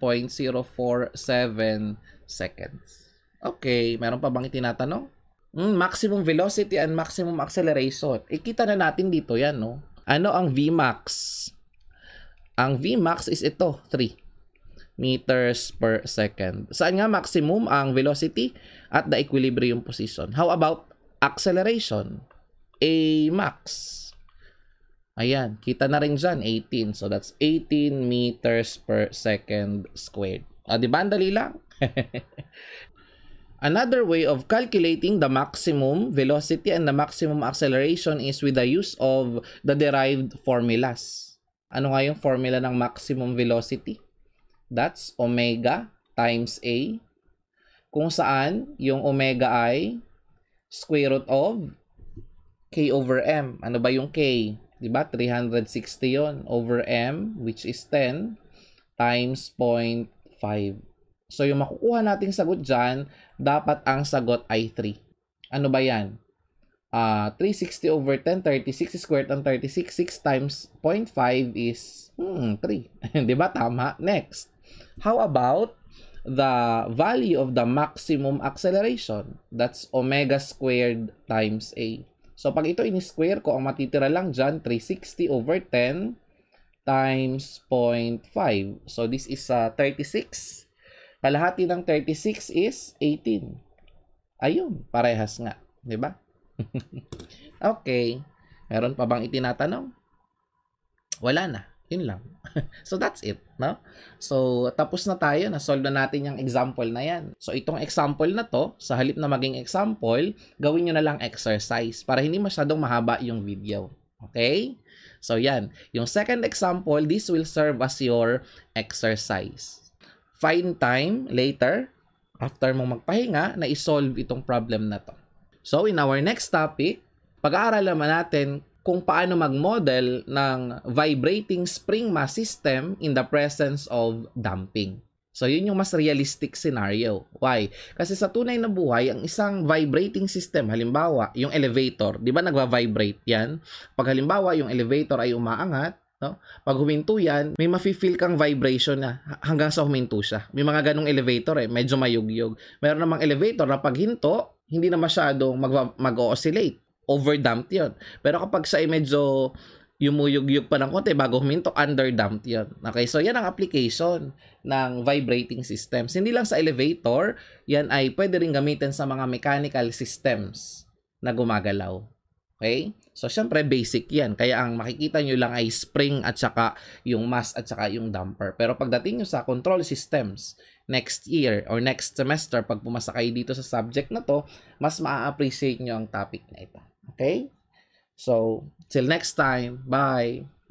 seconds. Okay, meron pa bang itinatanong? Mm, maximum velocity and maximum acceleration. Ikita eh, na natin dito yan, no? Ano ang Vmax? Ang Vmax is ito, 3 meters per second. Saan nga maximum ang velocity at the equilibrium position? How about acceleration? A max. Ayan, kita na rin dyan, 18. So, that's 18 meters per second squared. O, ah, di ba? Ang dali lang. Another way of calculating the maximum velocity and the maximum acceleration is with the use of the derived formulas. Ano nga yung formula ng maximum velocity? That's omega times A kung saan yung omega ay square root of k over m. Ano ba yung k? 'Di ba? 360 yon over m which is 10 times 0.5. So yung makukuha nating sagot dyan, dapat ang sagot ay 3. Ano ba yan? Uh, ah, 360 over 10, 36 squared on 36, 6 times 0.5 is hmm, 3. Di ba? Tama. Next. How about the value of the maximum acceleration? That's omega squared times A. So pag ito in-square ko, ang matitira lang dyan, 360 over 10 times 0.5. So this is uh, ah, 36 Kalahati ng 36 is 18. Ayun, parehas nga. 'di ba? okay. Meron pa bang itinatanong? Wala na. Yun lang. so that's it. No? So tapos na tayo. na solve na natin yung example na yan. So itong example na to, sa halip na maging example, gawin niyo na lang exercise para hindi masyadong mahaba yung video. Okay? So yan. Yung second example, this will serve as your exercise find time later, after mong magpahinga, na isolve itong problem na to. So in our next topic, pag-aaralan natin kung paano mag-model ng vibrating spring mass system in the presence of dumping. So, yun yung mas realistic scenario. Why? Kasi sa tunay na buhay, ang isang vibrating system, halimbawa, yung elevator, di ba nagva-vibrate yan? Pag halimbawa, yung elevator ay umaangat, No? Pag huminto yan, may mafe-feel kang vibration na hanggang sa huminto siya. May mga ganong elevator eh, medyo mayugyog. Meron namang elevator na pag hinto, hindi na masyadong mag- mag-oscillate. Overdumped yun. Pero kapag sa eh, medyo yumuyugyug pa ng konti bago huminto, underdumped yun. Okay, so yan ang application ng vibrating systems. Hindi lang sa elevator, yan ay pwede rin gamitin sa mga mechanical systems na gumagalaw. Okay? So, syempre, basic yan. Kaya ang makikita nyo lang ay spring at saka yung mass at saka yung damper. Pero pagdating nyo sa control systems, next year or next semester, pag pumasa kayo dito sa subject na to, mas maa-appreciate nyo ang topic na ito. Okay? So, till next time. Bye!